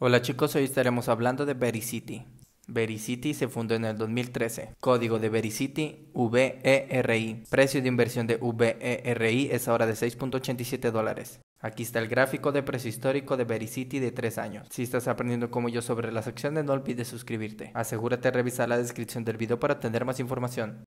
Hola chicos, hoy estaremos hablando de Vericity. Vericity se fundó en el 2013. Código de Vericity VERI. Precio de inversión de VERI es ahora de 6.87 dólares. Aquí está el gráfico de precio histórico de Vericity de 3 años. Si estás aprendiendo como yo sobre las acciones, no olvides suscribirte. Asegúrate de revisar la descripción del video para tener más información.